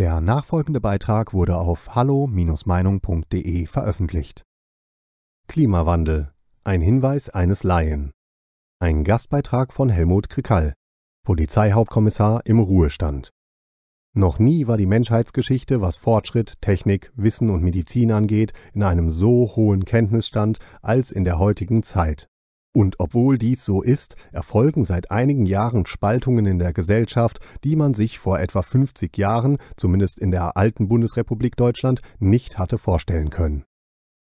Der nachfolgende Beitrag wurde auf hallo-meinung.de veröffentlicht. Klimawandel. Ein Hinweis eines Laien. Ein Gastbeitrag von Helmut Krikall, Polizeihauptkommissar im Ruhestand. Noch nie war die Menschheitsgeschichte, was Fortschritt, Technik, Wissen und Medizin angeht, in einem so hohen Kenntnisstand als in der heutigen Zeit. Und obwohl dies so ist, erfolgen seit einigen Jahren Spaltungen in der Gesellschaft, die man sich vor etwa 50 Jahren, zumindest in der alten Bundesrepublik Deutschland, nicht hatte vorstellen können.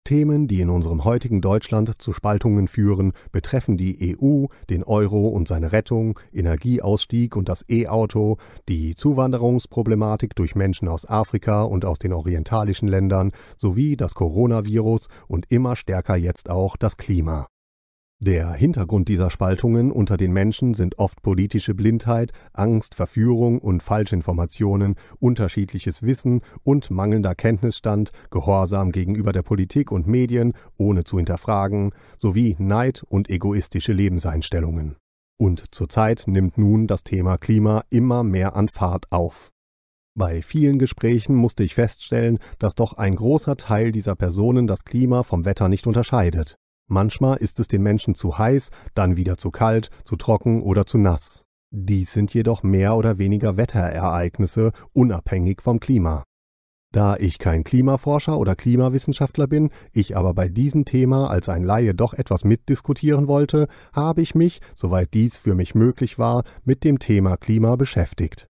Themen, die in unserem heutigen Deutschland zu Spaltungen führen, betreffen die EU, den Euro und seine Rettung, Energieausstieg und das E-Auto, die Zuwanderungsproblematik durch Menschen aus Afrika und aus den orientalischen Ländern sowie das Coronavirus und immer stärker jetzt auch das Klima. Der Hintergrund dieser Spaltungen unter den Menschen sind oft politische Blindheit, Angst, Verführung und Falschinformationen, unterschiedliches Wissen und mangelnder Kenntnisstand, Gehorsam gegenüber der Politik und Medien, ohne zu hinterfragen, sowie Neid und egoistische Lebenseinstellungen. Und zurzeit nimmt nun das Thema Klima immer mehr an Fahrt auf. Bei vielen Gesprächen musste ich feststellen, dass doch ein großer Teil dieser Personen das Klima vom Wetter nicht unterscheidet. Manchmal ist es den Menschen zu heiß, dann wieder zu kalt, zu trocken oder zu nass. Dies sind jedoch mehr oder weniger Wetterereignisse, unabhängig vom Klima. Da ich kein Klimaforscher oder Klimawissenschaftler bin, ich aber bei diesem Thema als ein Laie doch etwas mitdiskutieren wollte, habe ich mich, soweit dies für mich möglich war, mit dem Thema Klima beschäftigt.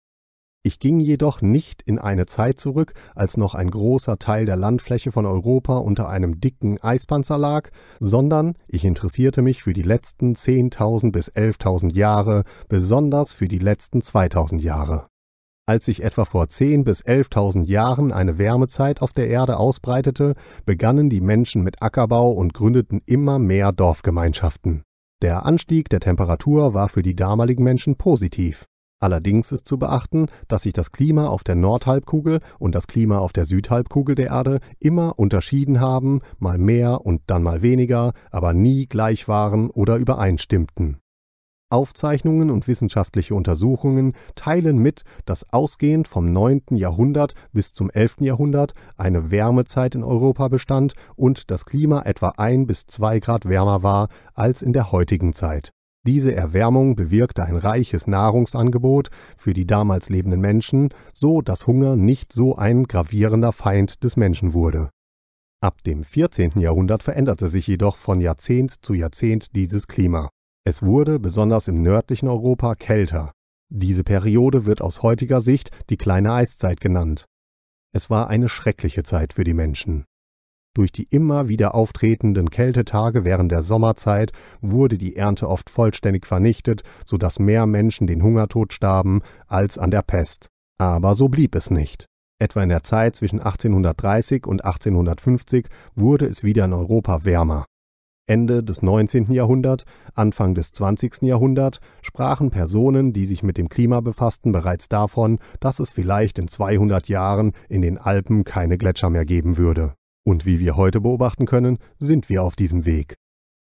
Ich ging jedoch nicht in eine Zeit zurück, als noch ein großer Teil der Landfläche von Europa unter einem dicken Eispanzer lag, sondern ich interessierte mich für die letzten 10.000 bis 11.000 Jahre, besonders für die letzten 2.000 Jahre. Als sich etwa vor 10.000 bis 11.000 Jahren eine Wärmezeit auf der Erde ausbreitete, begannen die Menschen mit Ackerbau und gründeten immer mehr Dorfgemeinschaften. Der Anstieg der Temperatur war für die damaligen Menschen positiv. Allerdings ist zu beachten, dass sich das Klima auf der Nordhalbkugel und das Klima auf der Südhalbkugel der Erde immer unterschieden haben, mal mehr und dann mal weniger, aber nie gleich waren oder übereinstimmten. Aufzeichnungen und wissenschaftliche Untersuchungen teilen mit, dass ausgehend vom 9. Jahrhundert bis zum 11. Jahrhundert eine Wärmezeit in Europa bestand und das Klima etwa ein bis zwei Grad wärmer war als in der heutigen Zeit. Diese Erwärmung bewirkte ein reiches Nahrungsangebot für die damals lebenden Menschen, so dass Hunger nicht so ein gravierender Feind des Menschen wurde. Ab dem 14. Jahrhundert veränderte sich jedoch von Jahrzehnt zu Jahrzehnt dieses Klima. Es wurde besonders im nördlichen Europa kälter. Diese Periode wird aus heutiger Sicht die kleine Eiszeit genannt. Es war eine schreckliche Zeit für die Menschen. Durch die immer wieder auftretenden Kältetage während der Sommerzeit wurde die Ernte oft vollständig vernichtet, so dass mehr Menschen den Hungertod starben als an der Pest. Aber so blieb es nicht. Etwa in der Zeit zwischen 1830 und 1850 wurde es wieder in Europa wärmer. Ende des 19. Jahrhunderts, Anfang des 20. Jahrhunderts sprachen Personen, die sich mit dem Klima befassten, bereits davon, dass es vielleicht in 200 Jahren in den Alpen keine Gletscher mehr geben würde. Und wie wir heute beobachten können, sind wir auf diesem Weg.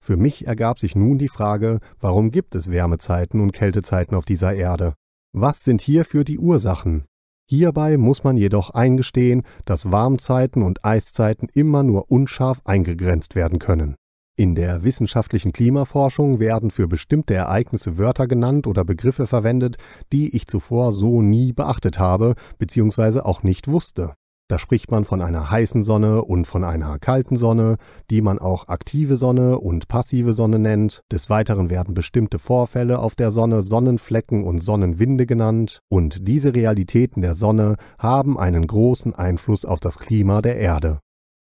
Für mich ergab sich nun die Frage, warum gibt es Wärmezeiten und Kältezeiten auf dieser Erde? Was sind hierfür die Ursachen? Hierbei muss man jedoch eingestehen, dass Warmzeiten und Eiszeiten immer nur unscharf eingegrenzt werden können. In der wissenschaftlichen Klimaforschung werden für bestimmte Ereignisse Wörter genannt oder Begriffe verwendet, die ich zuvor so nie beachtet habe bzw. auch nicht wusste. Da spricht man von einer heißen Sonne und von einer kalten Sonne, die man auch aktive Sonne und passive Sonne nennt. Des Weiteren werden bestimmte Vorfälle auf der Sonne Sonnenflecken und Sonnenwinde genannt. Und diese Realitäten der Sonne haben einen großen Einfluss auf das Klima der Erde.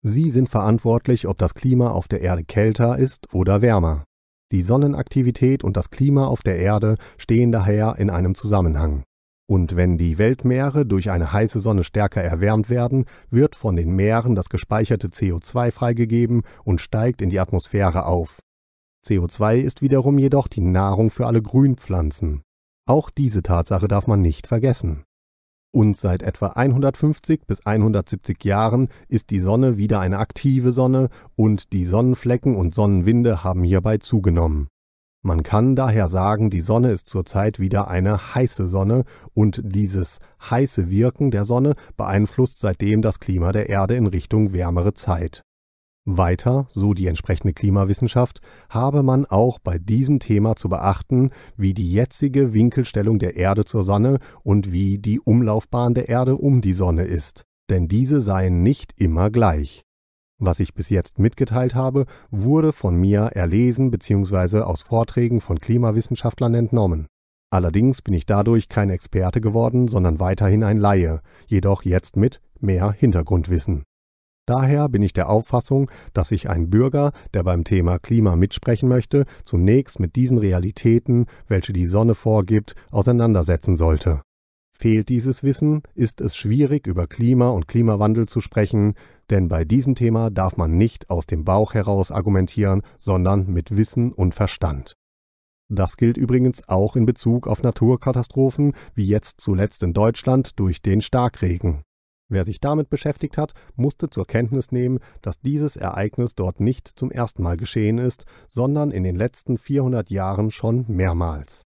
Sie sind verantwortlich, ob das Klima auf der Erde kälter ist oder wärmer. Die Sonnenaktivität und das Klima auf der Erde stehen daher in einem Zusammenhang. Und wenn die Weltmeere durch eine heiße Sonne stärker erwärmt werden, wird von den Meeren das gespeicherte CO2 freigegeben und steigt in die Atmosphäre auf. CO2 ist wiederum jedoch die Nahrung für alle Grünpflanzen. Auch diese Tatsache darf man nicht vergessen. Und seit etwa 150 bis 170 Jahren ist die Sonne wieder eine aktive Sonne und die Sonnenflecken und Sonnenwinde haben hierbei zugenommen. Man kann daher sagen, die Sonne ist zurzeit wieder eine heiße Sonne und dieses heiße Wirken der Sonne beeinflusst seitdem das Klima der Erde in Richtung wärmere Zeit. Weiter, so die entsprechende Klimawissenschaft, habe man auch bei diesem Thema zu beachten, wie die jetzige Winkelstellung der Erde zur Sonne und wie die Umlaufbahn der Erde um die Sonne ist, denn diese seien nicht immer gleich. Was ich bis jetzt mitgeteilt habe, wurde von mir erlesen bzw. aus Vorträgen von Klimawissenschaftlern entnommen. Allerdings bin ich dadurch kein Experte geworden, sondern weiterhin ein Laie, jedoch jetzt mit mehr Hintergrundwissen. Daher bin ich der Auffassung, dass sich ein Bürger, der beim Thema Klima mitsprechen möchte, zunächst mit diesen Realitäten, welche die Sonne vorgibt, auseinandersetzen sollte. Fehlt dieses Wissen, ist es schwierig, über Klima und Klimawandel zu sprechen, denn bei diesem Thema darf man nicht aus dem Bauch heraus argumentieren, sondern mit Wissen und Verstand. Das gilt übrigens auch in Bezug auf Naturkatastrophen, wie jetzt zuletzt in Deutschland durch den Starkregen. Wer sich damit beschäftigt hat, musste zur Kenntnis nehmen, dass dieses Ereignis dort nicht zum ersten Mal geschehen ist, sondern in den letzten 400 Jahren schon mehrmals.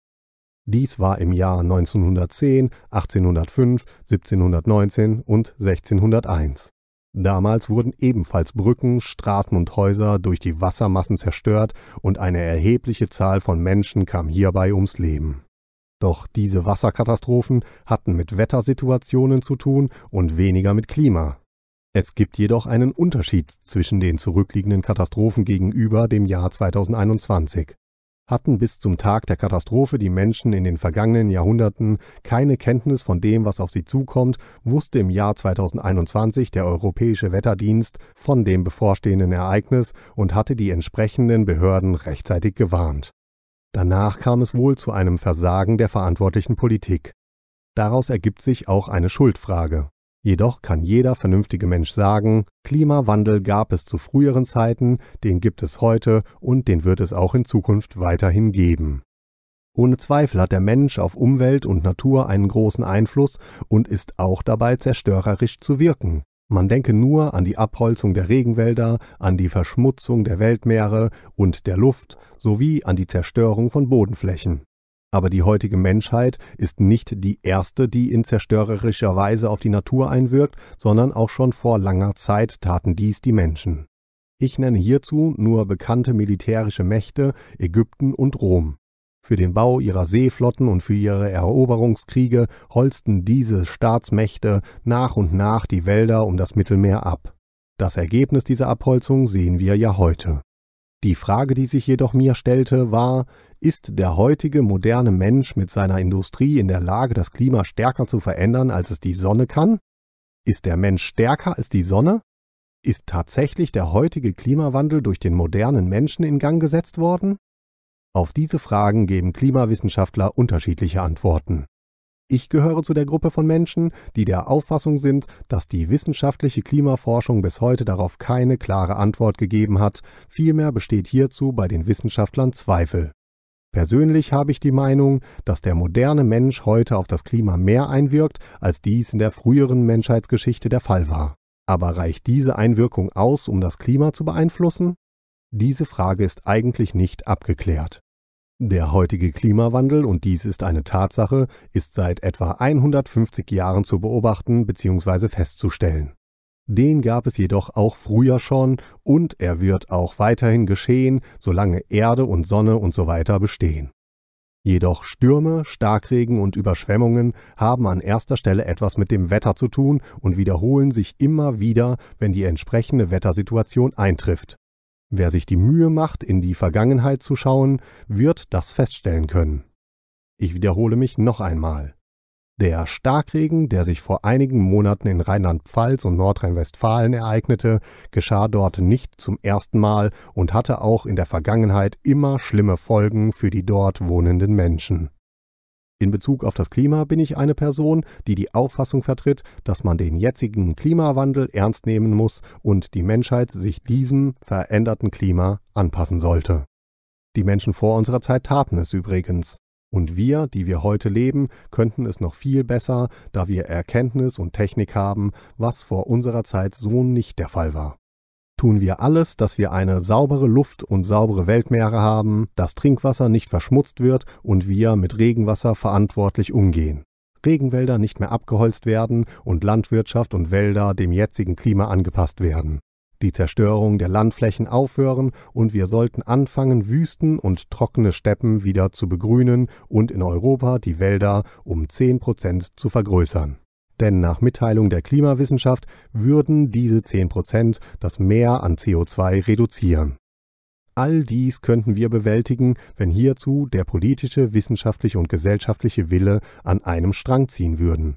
Dies war im Jahr 1910, 1805, 1719 und 1601. Damals wurden ebenfalls Brücken, Straßen und Häuser durch die Wassermassen zerstört und eine erhebliche Zahl von Menschen kam hierbei ums Leben. Doch diese Wasserkatastrophen hatten mit Wettersituationen zu tun und weniger mit Klima. Es gibt jedoch einen Unterschied zwischen den zurückliegenden Katastrophen gegenüber dem Jahr 2021 hatten bis zum Tag der Katastrophe die Menschen in den vergangenen Jahrhunderten keine Kenntnis von dem, was auf sie zukommt, wusste im Jahr 2021 der Europäische Wetterdienst von dem bevorstehenden Ereignis und hatte die entsprechenden Behörden rechtzeitig gewarnt. Danach kam es wohl zu einem Versagen der verantwortlichen Politik. Daraus ergibt sich auch eine Schuldfrage. Jedoch kann jeder vernünftige Mensch sagen, Klimawandel gab es zu früheren Zeiten, den gibt es heute und den wird es auch in Zukunft weiterhin geben. Ohne Zweifel hat der Mensch auf Umwelt und Natur einen großen Einfluss und ist auch dabei zerstörerisch zu wirken. Man denke nur an die Abholzung der Regenwälder, an die Verschmutzung der Weltmeere und der Luft sowie an die Zerstörung von Bodenflächen. Aber die heutige Menschheit ist nicht die erste, die in zerstörerischer Weise auf die Natur einwirkt, sondern auch schon vor langer Zeit taten dies die Menschen. Ich nenne hierzu nur bekannte militärische Mächte Ägypten und Rom. Für den Bau ihrer Seeflotten und für ihre Eroberungskriege holzten diese Staatsmächte nach und nach die Wälder um das Mittelmeer ab. Das Ergebnis dieser Abholzung sehen wir ja heute. Die Frage, die sich jedoch mir stellte, war, ist der heutige moderne Mensch mit seiner Industrie in der Lage, das Klima stärker zu verändern, als es die Sonne kann? Ist der Mensch stärker als die Sonne? Ist tatsächlich der heutige Klimawandel durch den modernen Menschen in Gang gesetzt worden? Auf diese Fragen geben Klimawissenschaftler unterschiedliche Antworten. Ich gehöre zu der Gruppe von Menschen, die der Auffassung sind, dass die wissenschaftliche Klimaforschung bis heute darauf keine klare Antwort gegeben hat, vielmehr besteht hierzu bei den Wissenschaftlern Zweifel. Persönlich habe ich die Meinung, dass der moderne Mensch heute auf das Klima mehr einwirkt, als dies in der früheren Menschheitsgeschichte der Fall war. Aber reicht diese Einwirkung aus, um das Klima zu beeinflussen? Diese Frage ist eigentlich nicht abgeklärt. Der heutige Klimawandel, und dies ist eine Tatsache, ist seit etwa 150 Jahren zu beobachten bzw. festzustellen. Den gab es jedoch auch früher schon und er wird auch weiterhin geschehen, solange Erde und Sonne und so weiter bestehen. Jedoch Stürme, Starkregen und Überschwemmungen haben an erster Stelle etwas mit dem Wetter zu tun und wiederholen sich immer wieder, wenn die entsprechende Wettersituation eintrifft. Wer sich die Mühe macht, in die Vergangenheit zu schauen, wird das feststellen können. Ich wiederhole mich noch einmal. Der Starkregen, der sich vor einigen Monaten in Rheinland-Pfalz und Nordrhein-Westfalen ereignete, geschah dort nicht zum ersten Mal und hatte auch in der Vergangenheit immer schlimme Folgen für die dort wohnenden Menschen. In Bezug auf das Klima bin ich eine Person, die die Auffassung vertritt, dass man den jetzigen Klimawandel ernst nehmen muss und die Menschheit sich diesem veränderten Klima anpassen sollte. Die Menschen vor unserer Zeit taten es übrigens. Und wir, die wir heute leben, könnten es noch viel besser, da wir Erkenntnis und Technik haben, was vor unserer Zeit so nicht der Fall war. Tun wir alles, dass wir eine saubere Luft und saubere Weltmeere haben, dass Trinkwasser nicht verschmutzt wird und wir mit Regenwasser verantwortlich umgehen. Regenwälder nicht mehr abgeholzt werden und Landwirtschaft und Wälder dem jetzigen Klima angepasst werden die Zerstörung der Landflächen aufhören und wir sollten anfangen, Wüsten und trockene Steppen wieder zu begrünen und in Europa die Wälder um 10 Prozent zu vergrößern. Denn nach Mitteilung der Klimawissenschaft würden diese 10 Prozent das Meer an CO2 reduzieren. All dies könnten wir bewältigen, wenn hierzu der politische, wissenschaftliche und gesellschaftliche Wille an einem Strang ziehen würden.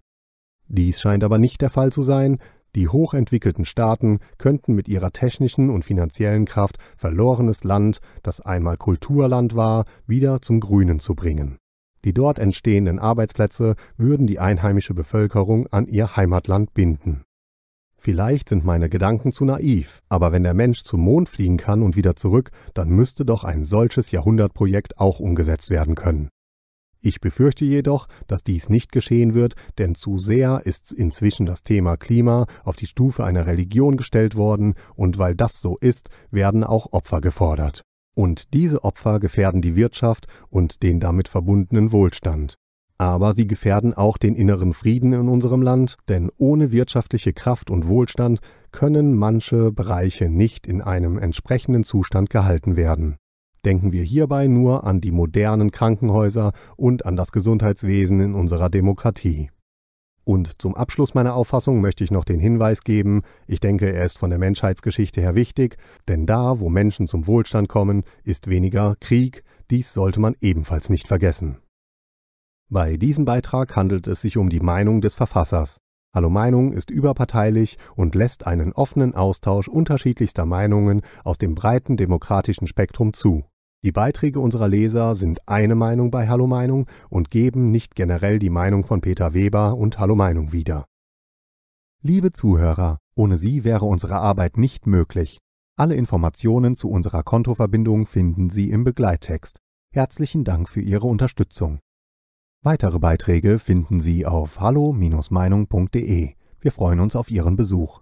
Dies scheint aber nicht der Fall zu sein, die hochentwickelten Staaten könnten mit ihrer technischen und finanziellen Kraft verlorenes Land, das einmal Kulturland war, wieder zum Grünen zu bringen. Die dort entstehenden Arbeitsplätze würden die einheimische Bevölkerung an ihr Heimatland binden. Vielleicht sind meine Gedanken zu naiv, aber wenn der Mensch zum Mond fliegen kann und wieder zurück, dann müsste doch ein solches Jahrhundertprojekt auch umgesetzt werden können. Ich befürchte jedoch, dass dies nicht geschehen wird, denn zu sehr ist inzwischen das Thema Klima auf die Stufe einer Religion gestellt worden, und weil das so ist, werden auch Opfer gefordert. Und diese Opfer gefährden die Wirtschaft und den damit verbundenen Wohlstand. Aber sie gefährden auch den inneren Frieden in unserem Land, denn ohne wirtschaftliche Kraft und Wohlstand können manche Bereiche nicht in einem entsprechenden Zustand gehalten werden. Denken wir hierbei nur an die modernen Krankenhäuser und an das Gesundheitswesen in unserer Demokratie. Und zum Abschluss meiner Auffassung möchte ich noch den Hinweis geben, ich denke, er ist von der Menschheitsgeschichte her wichtig, denn da, wo Menschen zum Wohlstand kommen, ist weniger Krieg, dies sollte man ebenfalls nicht vergessen. Bei diesem Beitrag handelt es sich um die Meinung des Verfassers. Hallo Meinung ist überparteilich und lässt einen offenen Austausch unterschiedlichster Meinungen aus dem breiten demokratischen Spektrum zu. Die Beiträge unserer Leser sind eine Meinung bei Hallo Meinung und geben nicht generell die Meinung von Peter Weber und Hallo Meinung wieder. Liebe Zuhörer, ohne Sie wäre unsere Arbeit nicht möglich. Alle Informationen zu unserer Kontoverbindung finden Sie im Begleittext. Herzlichen Dank für Ihre Unterstützung. Weitere Beiträge finden Sie auf hallo-meinung.de. Wir freuen uns auf Ihren Besuch.